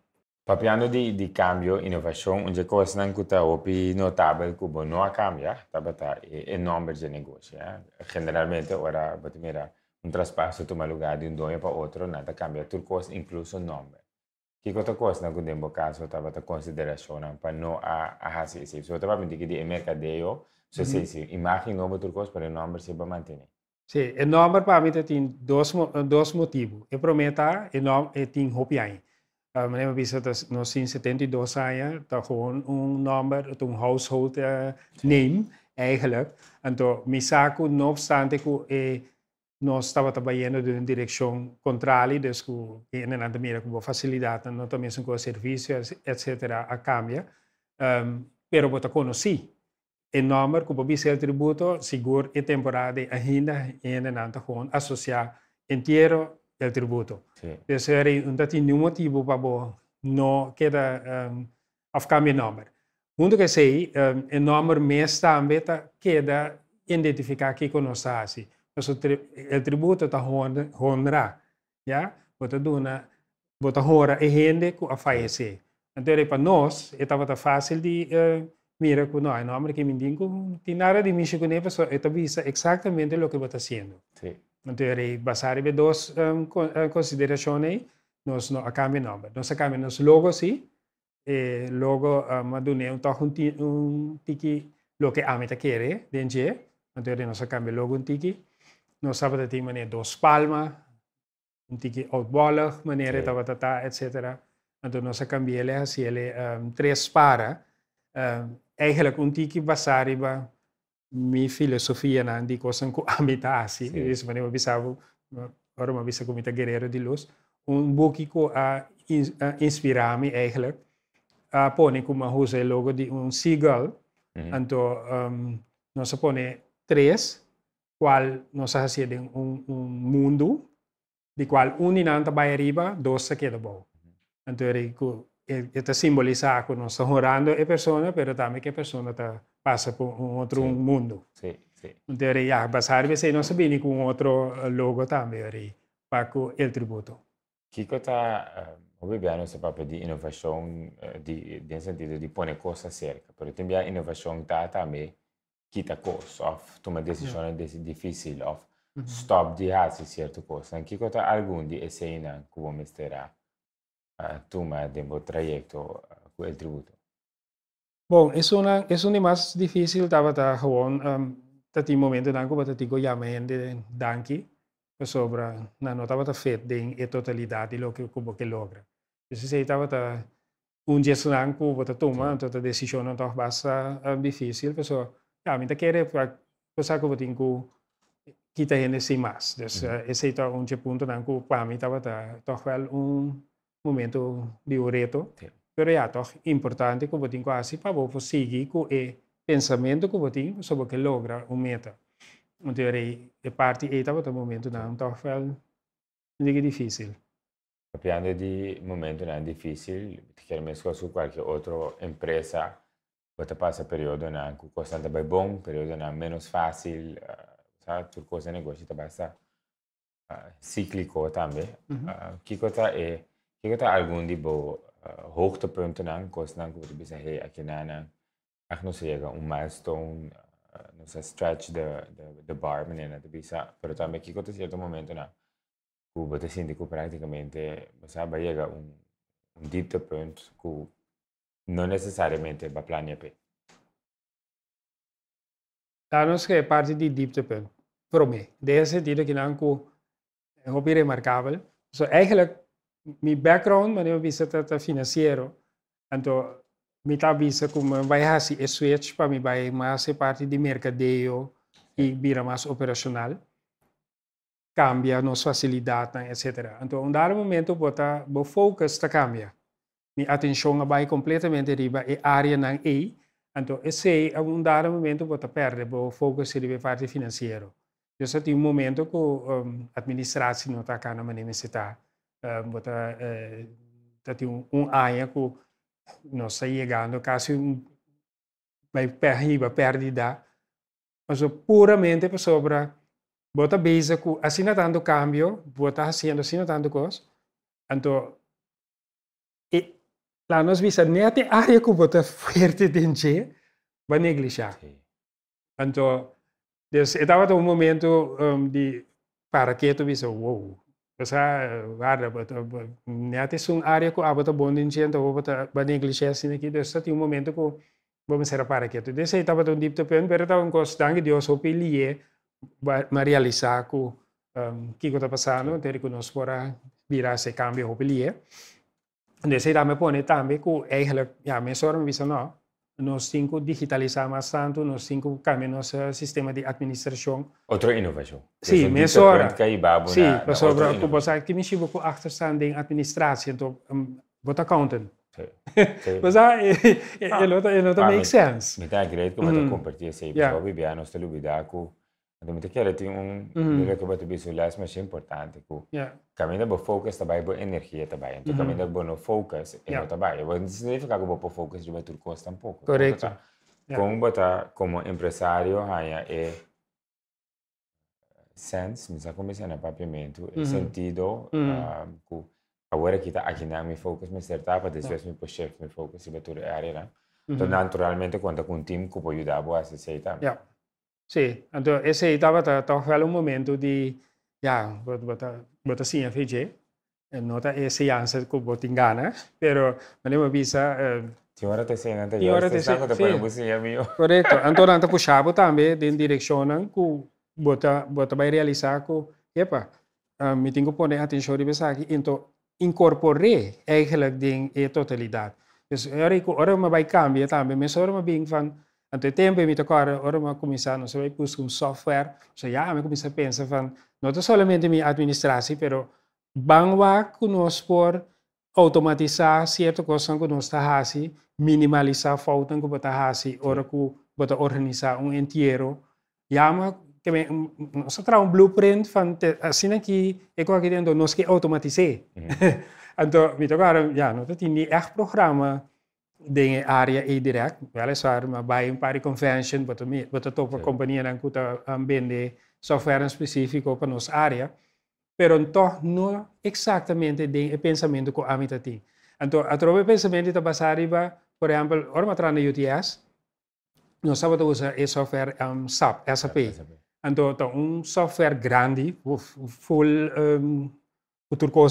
Pa piano di, di cambio, innovazione, un gioco snancuta o pi notabile cubo no a cambia, eh, tabata e, e number di negozi. Eh? Generalmente ora batimera boh, un traspasso tu maluga di un dono pa otro nata cambia turcos incluso number. Che cosa costa con dembo caso tabata considerazione pa no a a hasi ah, se mm-hmm. so tabata di che di si so il si immagino turcos per il number si va mantenere. Sim, o número para mim tem dois, dois motivos. Eu prometo, e não, e tem roupiai. A minha vista nos 72 anos, tá gewoon um número, um household uh, name, eigenlijk. Eh, então, me saco, não obstante que eh, nós estava trabalhando em direção contrária, dus que na Andamira com facilidade, nós também com serviços, etc., a cambia. Um, pero eu conheci El nombre como dice el tributo seguro e temporada agenda en en el hon asociado entero el tributo. Em, em, Entonces, no hay ningún motivo para no queda um, el nombre Mundo que sei um, en namer más queda identificar con conosasi. Dus el tributo está honra. ya Bota duna bota gente que ku Entonces, para nosotros, estava fácil de em, mira, no, hay nombre que no tiene nada de pues, esto exactamente lo que está haciendo. Entonces, en dos em, em, consideraciones, nos no cambia nombre, nos cambia el logo sí, logo un un, tiki lo que Amita quiere, entonces nos cambia logo un tiki, nos de dos palmas, un tiki manera, Entonces nos cambia así, em, tres para, uh, ehm, eigenlijk ontdek basariba mi filosofia na di kosan ko amitasi. Sim. Isso mani mabisabo, ora mabisa ko mita guerreiro de luz. Um buki ko a, a inspirami eigenlijk. A pone ko mahusay logo di un seagull. Mm -hmm. Anto, um, ehm, no se pone tres, cual nos hace de un, un mundo, di cual un inanta vai arriba, dos se queda bo. Mm-hmm. Anto, eri está simbolizar che non estamos orando é pessoa, mas também que a pessoa está, passa por um outro sim. mundo. Sim, sim. Então, é basar você não sabia com outro logo também para il tributo. Kiko está eh, uh, bebendo esse papo de inovação, di de sentido de pôr coisas cerca, però também a inovação está também quita coisas, of tomar ah. decisões yeah. difíceis, of mm-hmm. stop de fazer ah, certas coisas. Kiko está algum de esse ainda que vamos ter toma de mi trayecto con el tributo? Bueno, es una, es una más difícil, estaba gewoon, um, tati momento dan como tati go llamen de danki, pues sobre, na no estaba fet de en e totalidad de lo que como que logra. Entonces ahí estaba un gesto dan como te toma, entonces decisión no estaba basa difícil, pero pues, ya, te quiere, pues algo pues, tengo quita gente sin más. Entonces ese era un punto dan como para mí estaba toch wel un momento diureto, Sim. pero Però è ah, importante que botin quasi para vos seguir con el pensamento que botin sobre che logra un meta. In teoria, parte eta botin momento na un toch fel è difficile. Parlando di momento non è difficile, chiaramente su qualche altra impresa, poi passa un periodo non costante per un periodo non meno facile, uh, eh, su cosa negozio ti passa uh, eh, ciclico anche. Mm -hmm. uh, eh, che cosa è Chega a algum tipo uh, ah, hoogtepunten aan, kostnan, como bij disse, hey, aqui nana, ach, não sei, um milestone, uh, ah, não sei, stretch de, de, de bar, menina, tu disse, pero também que acontece certo momento, na Cuba te sente que praticamente, sabe, chega um, um dieptepunt que não necessariamente vai planear pé. Danos que é parte de dieptepunt, para mim. Desde sentido que não é um hobby remarcável. So, eigenlijk mi background mane bisa tata financeiro então mi tá bisa como vai hasi e switch para mi vai mais parte de mercadeio e operacional cambia nos facilidade etc então um dado momento bota bo focus tá cambia mi atenção vai completamente riba e área nan e então esse é um dado momento bota perde bo focus riba parte financeiro eu só tive um momento que a ehm, administração não está cá na minha necessidade botar tati um un aia ku no sa llegando casi un vai perriba perdida mas puramente por sobra bota base ku assinatando cambio bota haciendo assinatando cos anto e la nos visa nete área ku bota fuerte denge va neglijar anto des etava un momento um, ehm, di para que tu visa wow Kasa, wala ba to? Natis yung área ko, aba to bondin siya, to ba ba na iglesia sinaki, to sa yung momento ko, ba masara para kaya to. Desa itaba to dipto pen, pero tawang ko, stangi Dios o piliye, marialisa ko, um, kiko ta pasano, te riconospora, vira se cambio o piliye. Desa itame pone tambe ko, eh, hala, ya, me sora, me bisa no, nós cinco digitalizamos tanto, nós cinco cambiamos nosso sistema de administração. Outra inovação. Sim, mesora. Sim, mesora. Como você que me chama com achterstand em administração, então, bota accountant. Mas ele não make sense. me dá que eu vou compartilhar isso aí, porque eu vou a nossa liberdade Andu mtikjere ti un direk ba tibi sulla esma xie importanti ku. Kaminda bo focus tabaj bo energia tabaj. então kaminda bo no focus ino tabaj. Bo significa que bo po focus riba tur costa un poco. Correcto. Como bota como empresário haya é sense, mi como come se na papiamento, e sentido ku agora que está aqui na minha focus me certa para desvés me puxar me focus riba tur área, né? Então naturalmente conta com um time que pode ajudar a boa aceitar. Yeah. Sì, è seguitava a trovare un momento di, ja, bota sim a fege, nota e se ansa ko botingana, pero manemo bisa ti ora te sei nante io, ora te sei nante pero busi ya então eu antona anta puxabo tambe din ku bota bota vai realizar ku epa, uh, ah, mi tingo pone atenção de pensar que então incorporei eigenlijk din e totalidade. Dus ora ko ora ma vai cambia tambe, mesora ma bing van Ante tempo mi me tocar, ora, mas começando, você vai buscar software, você já me começa a pensar, van, não é mi minha administração, mas bangwa conosco por automatizar certa coisa que nós está minimalizar falta que bota hasi, ora que bota organizar um inteiro. Já mas também, nós traz um blueprint van assim que é que dentro nós que automatizar. Então, mi tocar, já, não tem ni echt programa dingen, area e direct. Weliswaar, maar bij een paar convention, wat de, wat de topcompagnieën dan kunnen aanbinden, software específico op nossa area. Pero toch no exactamente de pensamento que a mim tem. Então, a trova pensamento está basado riba, por exemplo, orma na UTS, nós sabemos usar esse software um, SAP, SAP. Então, então, um software grande, full um, o turco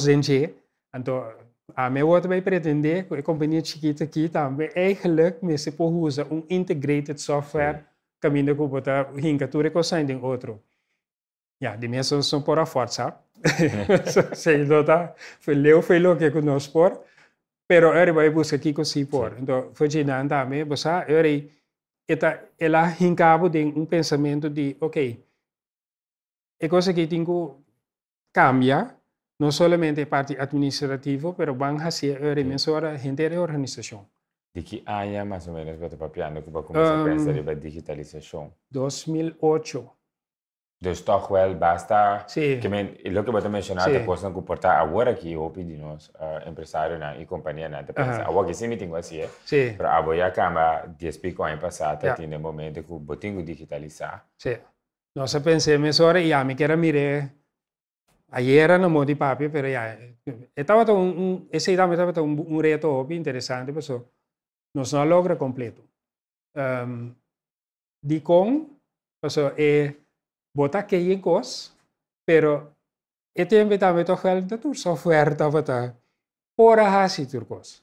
Então, Amewot ah, bij pretender, A é companhia chiquita kita, we eigenlijk mensen pohusa een integrated software, caminho que botar hinga tu recosan em outro. Ja, die mensen zijn por a força. Sei dota, tá? foi leu foi lo que é conosco por, pero eri vai busca aqui com si por. Então, foi ginanda me, bosa eri eta ela hincabo de um pensamento de, ok, é coisa que tenho cambia, no solamente parte administrativa, pero van a ser eh, ahora gente de organización. ¿De qué año más o menos que te papiando que comenzar a pensar en la um, digitalización? 2008. De esto, bueno, basta. Sí. Que me, lo que es que sí. pueden comportar ahora que la opinión nos uh, ah, empresarios y compañías na, ahora que sí me tengo así, ¿eh? sí. pero ah, voy ya cama 10 pico años pasado, yeah. tiene momento que tengo digitalizar. Sí. No se pensé Nós y ahora, mí me quiero mirar Allí modo modi papi, pero ya. Eh, estaba todo un, un, ese idioma estaba todo un, un reto interesante, pero pues no se logra completo. Um, em, di con, pues, eh, que hay cosas, pero este invitame todo el de pues, tu software, por así turcos.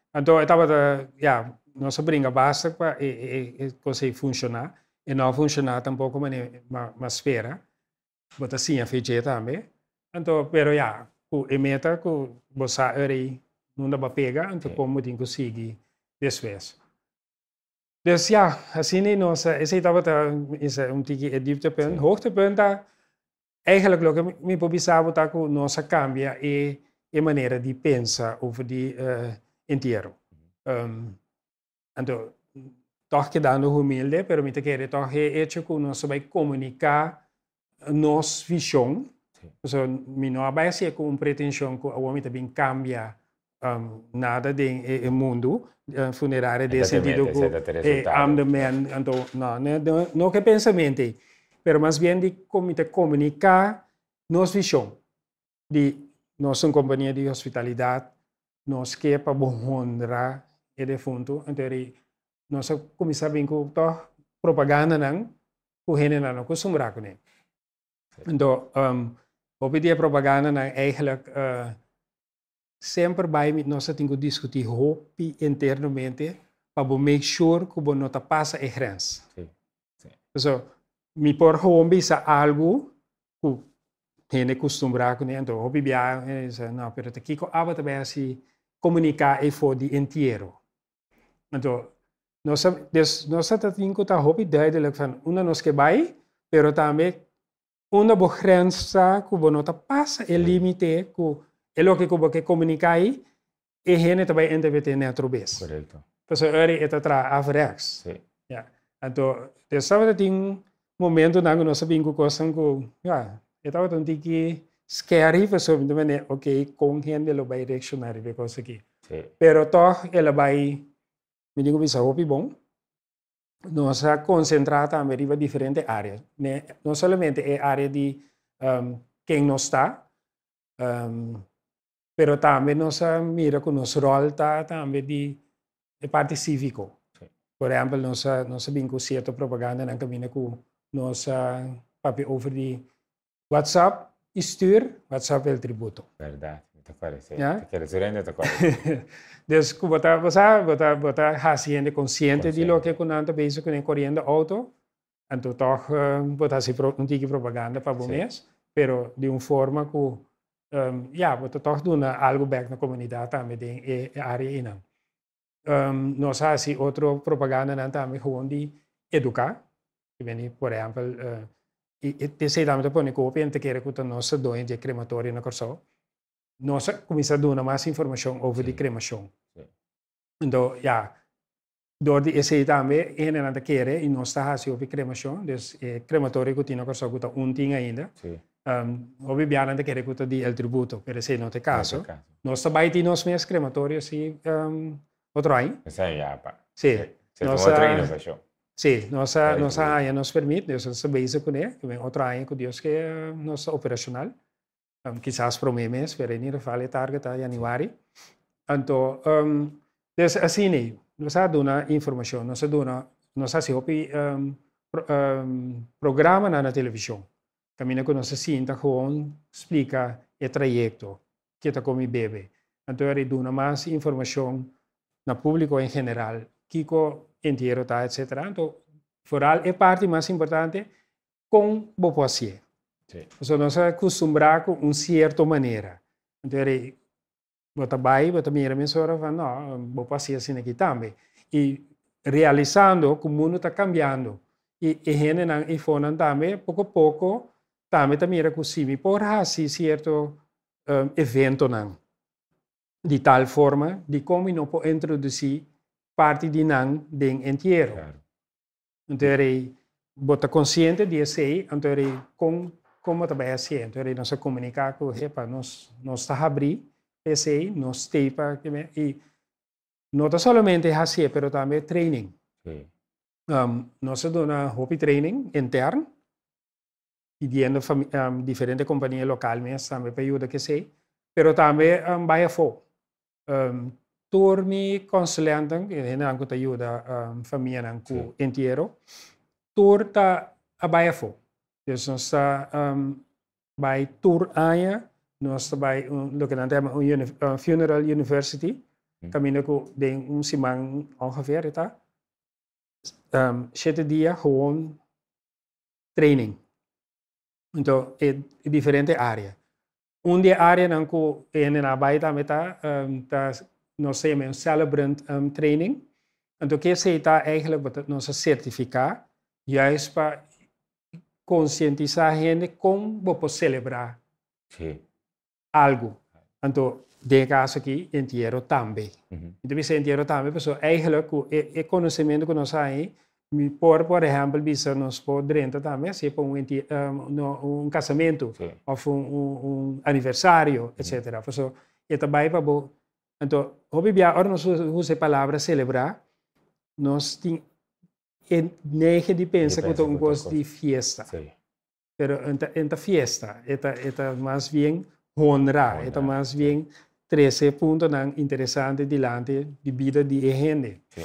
Então, eu estava, yeah, nossa brinca basta para conseguir funcionar. E não funcionar tampouco uma, uma, uma esfera. Bota assim a feijão também. Então, pero, yeah, o emeta que você aí não dá para pegar, então como tem que conseguir desfez. Dus ja, gezien um onze, de het wat is een ponto dieptepunt. Hoogtepunt dat eigenlijk lukken, mi probeer samen dat onze cambia e, e maniera di pensa over die uh, eh, inteiro. Um, uhum. então, ehm, torque dando humilde, pero ehm, eh, me quer torque ético, nós vai comunicar nossa visão. Então, me não aparece com pretensão que o homem também cambia um, nada do eh, mundo uh, funerário desse sentido que am the man, então não, não, não que pensamento, pero mais bem de como te comunicar nossa visão de nossa companhia de hospitalidade nós para nos kepa de fundo funtu nós nosa komisa bingku toh propaganda nang kuhene na no kusumra kune. Do um, op die propaganda é eigenlijk uh, sempre vai nós nossa tingo discutir hopi internamente para make sure que bo nota passa a grens. Sim. Sim. So, mi por hombi sa algo ku hene costumbra kune anto hopi bia, eh, no, pero te kiko abata bea si comunicar e for de inteiro. Então, nós, nós temos que estar roupa duidelijk van onde nós que vai, mas também onde a grensa que tá passa o é limite, que é o que você comunica aí, e gente também interpretar então, na outra vez. Correto. Então, agora é atrás, afrex. Sim. Yeah. Então, de sábado tem um momento na que nós sabemos que, ah, eu estava tentando que scary for some men okay kong hen de lobai reactionary because ki pero to elabai mi dico mi sarò più buono non sarà concentrata a meriva differenti aree ne, non solamente è area di um, che non sta um, ehm, però anche non sa mira con nos rolta anche di parte civico per esempio non sa non sa bingo propaganda non cammina con non sa over di whatsapp stuur, WhatsApp el tributo. ¿Verdad? Te ¿Ya? Te te dus bota, bota, bota, bota haciendo consciente, consciente. lo que con tanto que en corriendo auto, en tu toch eh, uh, bota si pro, un propaganda para vos sí. pero de em, una forma que um, ja, bota toch algo back na comunidad también de eh, área inan. Um, em, no sé si otro propaganda también gewoon di educar, que viene por ejemplo eh, tieseidamete kopien tekere kuta nossa doin de crematório na corso nossa começa a dar mais informação over de cremação então ja door die essaydame een en ander keren in nossa hasi over cremação des eh, crematório kutina corso kuta un ting ainda sì. um, ehm, obi biana de kere kuta di el tributo per esse note caso nossa baiti nos mes crematório si um, ehm, otro ai esa ya pa sì, sì. nossa Sim, nossa, no nossa área nos permite, Deus nos beijo con ele, que vem outra área que é eh, nossa operacional. Um, quizás problemas, pero em vale target a januari. Então, um, des, así né? Nós dona informação, nós dona, nós se hopi programa um, programa na televisão. Caminha com nossa cinta, João explica el trayecto que está com bebé. bebê. Então, ele dona mais informação no público en general. Kiko entero, está, etc. Então, foral es parte más importante com o sea, nos acostumbramos com uma certa maneira. Então, ele bota vai, a mensura, fala, não, vou assim aqui realizando que o mundo está cambiando. Y generan gente forman también, poco a poco, también también era que por assim, ah, certo eh, evento não. De tal forma, de como no puedo introducir parte dinan den entero. Claro. Entonces, bota consciente de ese, entonces con cómo te assim, então ele no se comunica con repa, nos, nos está abrir PC, nós teipa y no solamente es así, pero también training. Sí. Um, nós dona hobby training interno y dando um, diferente companhia local mesmo também para ajuda que sei, pero también um, vai a fo um, torni consulentang e hina angku ta ayuda um, famia nangku yeah. entiero tur ta abayafo dus nos ta um, bij tur aya nos ta bij un um, lo que nantema un uni, uh, funeral university mm. camino ku den un simang ongeveer eta um, siete dia gewoon training untuk e, e diferente área un dia área nangku en na ta meta um, ta nós temos um celebrant um, training. então o que zei daar tá, é eigenlijk wat nosso certificado, juist para conscientizar a gente como você celebrar sí. algo. Então, de caso aqui, entierro também. Uhum. Então, isso entero também, pessoal, é eigenlijk, o é, conhecimento que nós temos, por, por exemplo, bisa nos por dentro também, se assim, por um, um, um casamento, sí. ou um, um aniversário, etc. Uhum. Pessoal, é também para Entonces, hoy ahora nos usa palabra celebrar, nos tiene que de pensar que un de fiesta. Sí. Pero en esta fiesta, esta, más bien honrar, esta más bien 13 puntos interesantes delante de vida de gente. Sí.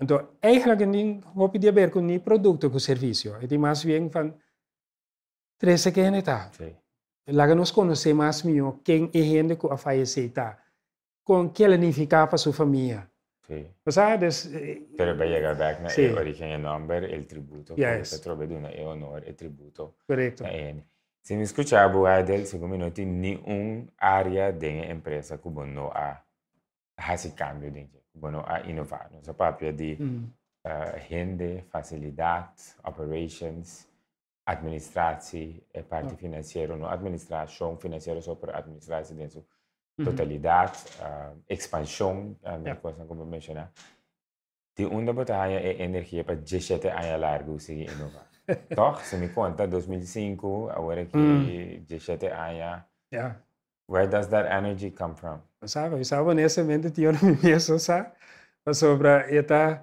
Entonces, eigenlijk no tiene que ver con ni producto o servicio, es más bien van 13 que gente. Sí. que nos conoce más mío quién es gente que ha fallecido con aquela unificar para familia. Sí. Sì. Lo sai? Des... Sarebbe llegare back El origen, el nombre, number tributo. Yes. Che de una eh, honor, onore tributo. Correcto. Si me escuchaba Adel, según me non ni un área de empresa que no ha hecho cambio, que no ha innovado. Non si parla di mm. Eh, gente, facilidad, operations, administración, eh, parte ah. financiera finanziaria. No, administración, financiera sopra administración totalidad, uh, expansión, uh, yeah. cosa como mencionar. Die onderbouwt aan je energie, je jeshete aan je largo, zeg je innova. Toch? se me cuenta, 2005, ahora que mm. jeshete aan Yeah. Where does that energy come from? Sabe, eu en ese momento, eu no me penso, sabe? Sobre esta...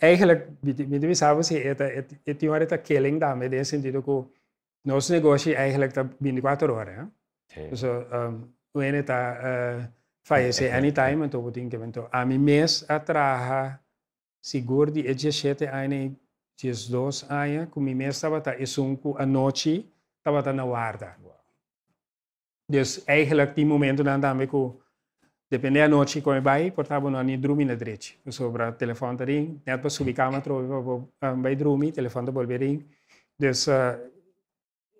Eigenlijk, met wie samen ze eten, het jongen het killing daarmee, in de zin dat ook, ons negotie eigenlijk dat binnen 4 uur. Dus um, puede está, uh, fallecer anytime, entonces tengo que então a mi mes atrás, seguro de 17 años, 12 años, con mi mes estaba tá e isso a noche en tá na guarda. Wow. eigenlijk momento dan dan la depende da noite como vai, portava não nem drumi na direita. Sobre sobra telefone ring, net para subir cama eh. trovo vai dormir, telefone volver ring. Dus uh,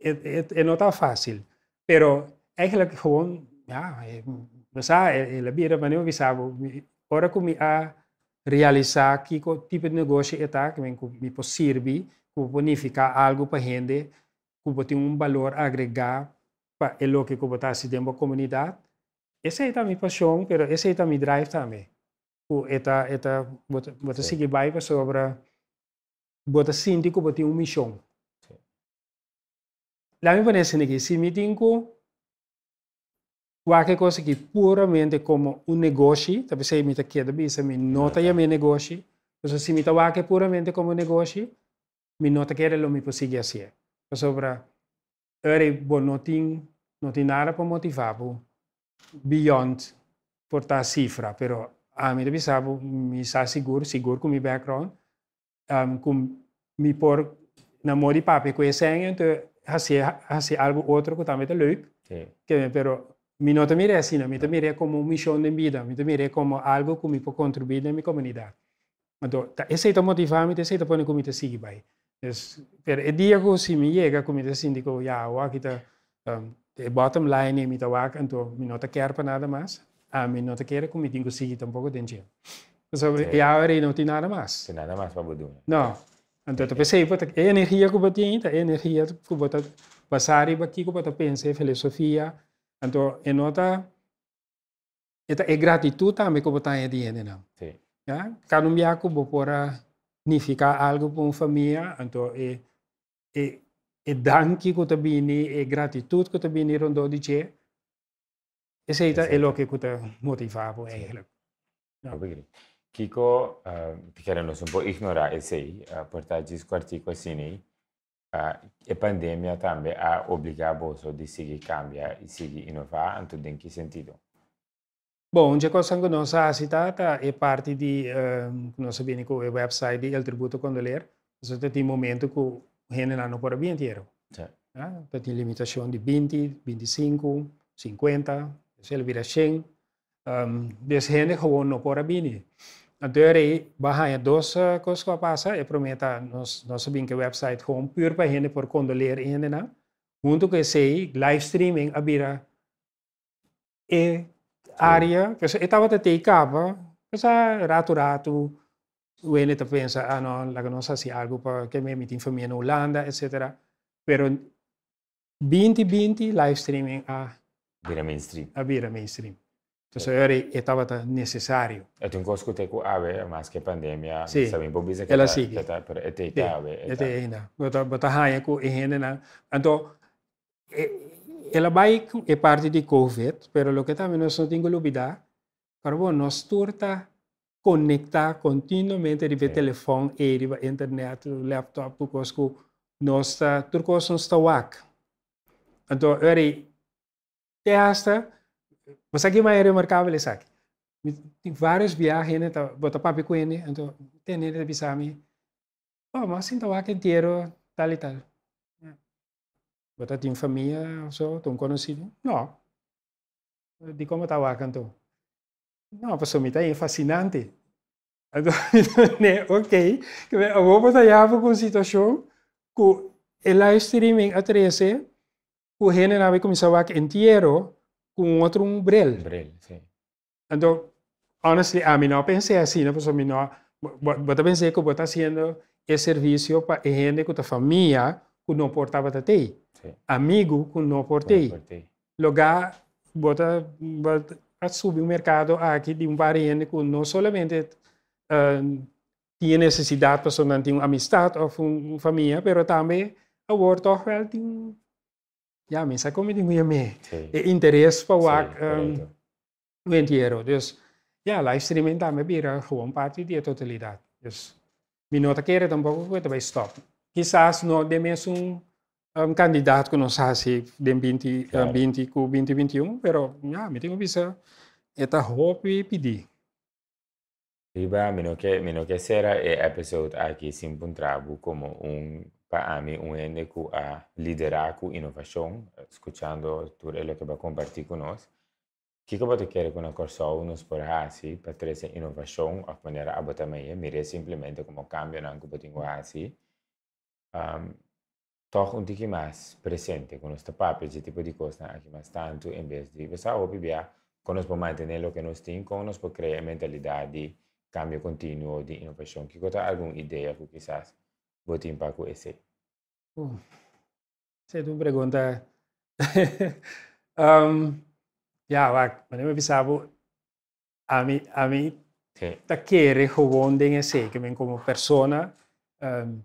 eh, é, e, é, e, é não tá fácil, pero eigenlijk momento, ja, me sa ele bira manu vi sa ora ku mi a realizar que tipo de negócio está eh, que me me possível que bonificar algo para gente que tem um valor agregar para eh, o que que botar tá fazer dentro da comunidade essa é a tá minha paixão, mas essa é a tá minha drive também. O eta eh, eta bota bota sigue vai sobre bota síndico bota uma missão. Lá me parece né, que se me tinha waar que ons aqui puramente como um negócio, tá pensei me aqui da bisa me nota ya me negócio, então se me tá que puramente como negócio, me nota que era lo me possível fazer. Então sobre era bom não tem não tem nada para motivar beyond portar cifra, pero a ah, mim também sabe me está seguro seguro com meu background, um, ehm, com me por na de papi com esse então fazer fazer algo outro que também é leuk, que pero mi no te miré así, no, mi te como un misión en vida, mi te miré como algo que me puede contribuir en mi comunidad. Entonces, ese es te ese es pone como te sigue by. Es, pero el día que si me llega, como te sindico, ya, o aquí está, bottom line mi trabajo, entonces mi no te quiero para nada más, a ah, mi no te quiero como tengo sigue tampoco dentro. Entonces, sí. y ahora no tiene nada más. Tiene nada más para No. Entonces, pensé, porque a energía que tiene, tenho, energía energia que puede pasar y aqui, que puede pensar, pensar filosofía entonces, en otra, esta es gratitud también como está en día, ¿no? ¿Ya? cuando un día como para significar algo para familia, entonces, e eh, e eh, es danke que te viene, es eh, gratitud que te viene rondo de che. Ese es lo que te motiva, pues, sí. Kiko, uh, te queremos un poco ignorar ese, uh, ah, portar el disco Eh, e pandemija também a obrigar a bolsa de seguir cambiar e seguir inovar, então tem que sentido. Bom, onde cosa che non sa citata è parte di, eh, non so bene, il website di El Tributo Condoler, sono i momenti che viene l'anno per bientiero. Sì. Eh? Tutte limitazioni di 20, 25, 50, se le vira 100, um, ehm, dus viene gewoon op ora bene. deur waar bahaya dos uh, kost gaan passen. Ik probeer dat nos nos que website gewoon puur bij hen voor por in de na. Untuk que sei live streaming abira ah, e eh, área que se estaba te teicava que sa rato rato wene te pensa ah no la que nos sé si algo para que me metin mi en Holanda etc. Pero 2020 live streaming a ah. Bira mainstream. A ah, Bira mainstream. Entonces era estaba tan necesario. Ah, e tu cosco te ku ave mas que pandemia sí. sabe bo biza que ta, ta pero ete ta ave. Ete ina. Bota bota haia ku ihene na. Anto ela vai é parte de COVID, pero lo que também nós não temos que olvidar, carbo nós turta conectar continuamente de é. telefone, de internet, laptop, tu cosco nós turcos não está wak. Então, eri testa Masagi ma ere markabele aqui Tem é várias viagens, tá, né, bota papi com ele, então tem ele de pisami. Oh, mas o assim, aqui inteiro, tal e tal. É. Bota tem família, só tão conhecido? Não. De como tá o então Não, pessoal, o mito tá é fascinante. Então, né, ok. Eu vou botar com situação que o live streaming a 13, o Renan vai começar a inteiro, com outro um Brel. Brel, sim. Então, honestly, a mim não pensei assim, não. Porque a mim não... Eu pensei que eu estou fazendo esse serviço para a gente com a família que não portava até aí. Amigo que não portei. Lugar, bota, bota subir o mercado aqui de um parente que não somente uh, tinha necessidade para não ter uma amistade ou uma família, mas também a Warthog tem ja, men så kommer de mere med sí. interesse for at sí, um, ehm, vendiere. Dus ja, livestreaming daarmee bliver gewoon part af de totalidade, Dus min otra quiere tampoco que te vai stop. Quizás no de mesmo um candidato que não sabe se de 20, claro. 20 com 2021, pero ja, me tenho visto eta hope pidi, Riba, meno que que será a pessoa aqui se encontrava como um para mí un N a liderar con innovación, escuchando todo lo que va a compartir con nosotros. ¿Qué que te con que o curso nos por hacer para tener innovación de manera a botar simplemente mire simplesmente como cambio na que botinho hacer. Um, Toch un pouquinho más presente con nuestro papel, esse tipo de cosas aquí más tanto, en vez de pensar o vivir con nos podemos mantener lo que tenemos, tiene, que para crear una mentalidad de cambio continuo, de innovación. Que alguna idea idea que quizás botín para ese. Uh, esa es una pregunta. um, ya, va, cuando me pensaba, a mí, a mí, sí. taquere en ese que Men como persona, um,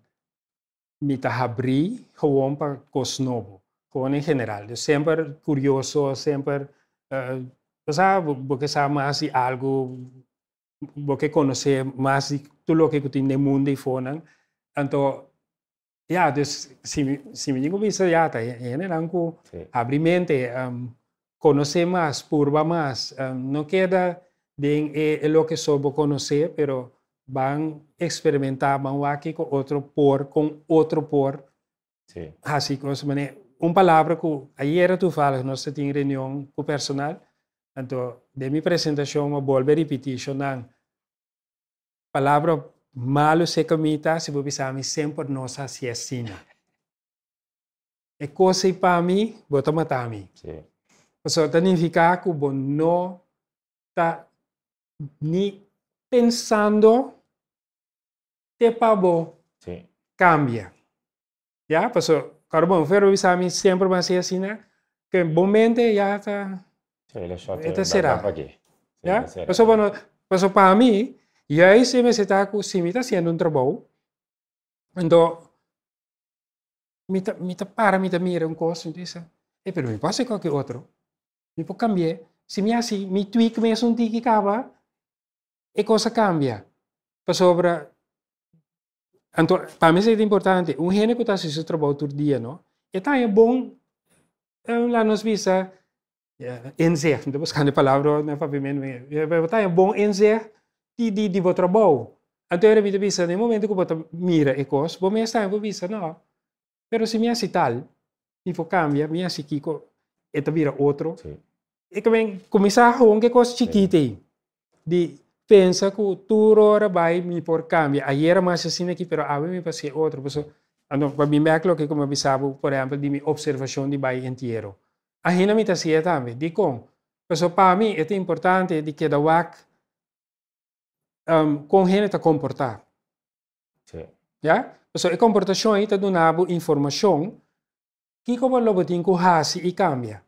me tajabrí gewoon para cosas nuevas, gewoon en general. Yo siempre curioso, siempre, uh, eh, o sea, porque sabes más y algo, porque conoce más y todo lo que tiene el mundo y fonan tanto ya, si, me llego ya está en el angu mente conoce más purva más no queda bien eh, lo que solo conocer pero van experimentar van aquí con otro por con otro por sí. así esa manera un palabra que ayer tú falas no se tiene reunión con personal tanto de mi presentación me volver a repetir palabras Malo se comita se no sempre asesina es cosa y para mi vou matar a mí pasó significa que no está ni pensando te pavo. Cambia. ya, por isso, claro, bom, vou a mí siempre me hacía Que mente ya está. está. Este será. ¿Ya? Eso, pues, bueno, pues, para mí, y ahí se me está, me haciendo un trabajo. Entonces, me, está, me está para, me está mira un cosa, y eh, pero me pasa cualquier otro. Me puedo cambiar. Si me hace, me tweak, me hace un tiki caba, y cosa cambia. Para pues sobre. para mí es importante, un género que está haciendo su trabajo todo el día, Y está bien, bon, en la nos visa, en ser, estoy buscando palabras, no, papi, men, men, pero está bien, bon en ser, de die, wordt entonces bouw. Anteriormente mi en el momento que puedo mira e cos, vos me está en vos pisa, no. Pero si me hace tal, mi cambia, me hace kiko, e te mira otro. y E também começar com que coisa chiquita De pensa que tu hora vai me por cambiar Ayer mais assim aqui, pero a mim me otro outro. Por ano, para mim me aclo que como pensava, por ejemplo de mi observación de vai entiero, A gente me tá assim digo, de com. Por isso para mim é importante de que da WAC um, com gente a comportar. Sim. Ja? So, a comportação está dando informação que como o lobo tem que raci e cambia.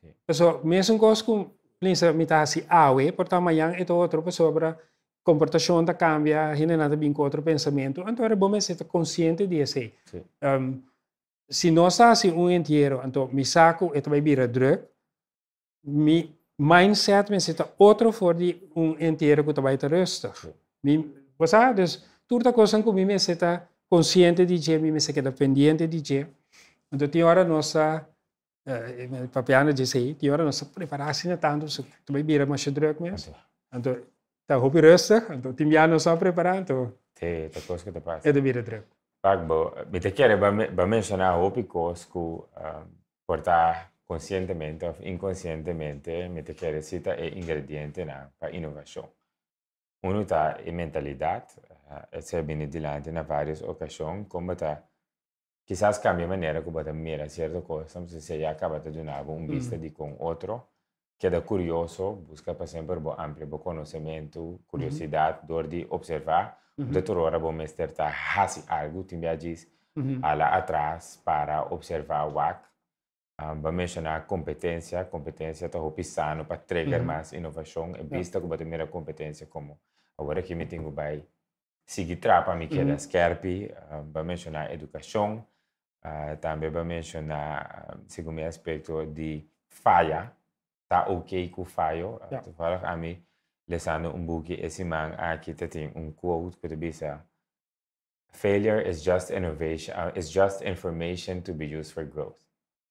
Sim. So, mesmo coisa com linsa si awe, portanto amanhã é outra pessoa para comportação da cambia, gente nada bem com outro pensamento. Então era bom ser consciente disso. Sim. Um, se nós assim um inteiro, então me saco, é também vira druk, me mindset men sitter overfor de entiere kutabaitarøster. Pues, toda coisa que me sitter consciente de que, me se queda pendiente de que. Então, tem hora nossa, uh, papiana disse aí, tem hora nossa preparar na tanto, se tu vai virar mais druk mesmo. Então, tá hopi röster, então tem já nossa preparar, então. Te, te coisa que te passa. É de vira druk. Pagbo, me te quero, vai mencionar hopi coisa que portar conscientemente o inconscientemente meter recita e ingrediente na, para innovación. Uno está mentalidad, eh, se uh, viene adelante en varias ocasiones, como está quizás cambia manera, como está mira cierta cosa, si se ya acaba de dar un vista de con otro, queda curioso, busca para siempre bo amplio conocimiento, mm-hmm. curiosidad, dor de observar, mm-hmm. de todo ahora bo mester está, ah, hace algo, te diz, mm mm-hmm. atrás para observar wak, um, ah, mencionar competência. Competência está pisando para trazer uhum. mais inovação. E vista como ah, a primeira competência, como agora que me tenho vai seguir trapa, me queda uhum. scarpi. Um, mencionar educação. Uh, ah, também vai mencionar, segundo aspecto, de falha. Está ok com falho. Yeah. Uh, a mim, lesando um buque esse man aqui tem um quote que tu failure is just innovation uh, is just information to be used for growth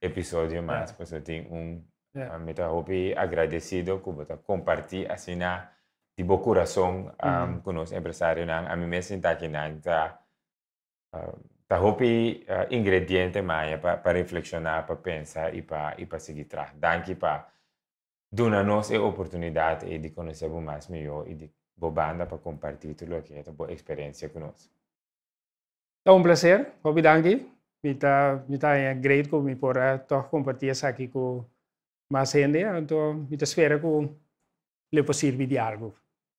episodio más, pues yo tengo un me agradecido que compartir así de buen corazón um, conosco a mí me ta que ah, ah, ingrediente para reflexionar para pensar y para seguir atrás danke para darnos nos eh, oportunidad eh, de conocer más mejor y de bobanda para compartir tudo lo que placer, a conosco. un un Mita, mita en grade con mi por compartir ko más gente anto ah, mita sfera le sirva di algo.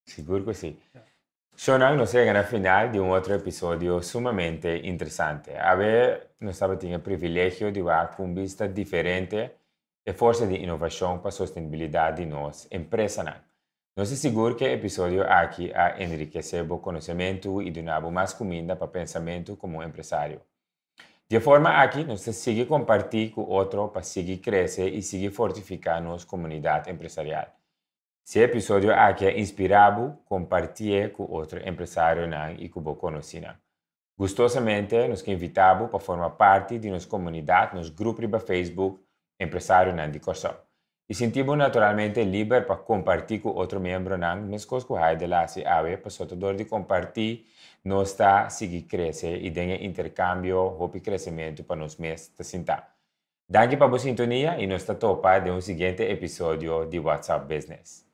seguro que sí nos llega al final de un otro episodio sumamente interesante. A ver, nos daba tenido el privilegio de ver con vista diferente e forse de innovación para la sostenibilidad de nuestra empresa. No sé é seguro que aquí ha enriquecido a conocimiento y conhecimento e dar más comida para el pensamiento como empresario. De forma a nos sigue compartir con otro para pues, seguir creciendo y seguir fortificar nuestra comunidad empresarial. Este episodio aquí é inspirado compartir con otro empresario y que vos conocen. Gustosamente nos invitamos para formar parte de nuestra comunidad, nuestro grupo de Facebook Empresario de Corsó. Y sentimos naturalmente libres para compartir con otro miembro, mas cosas que hay de la CAB para de compartir nos está a crece y intercambio, intercambio, o y para nos meses de sentar. Danke por y sintonía y nos topa de un siguiente episodio de WhatsApp Business.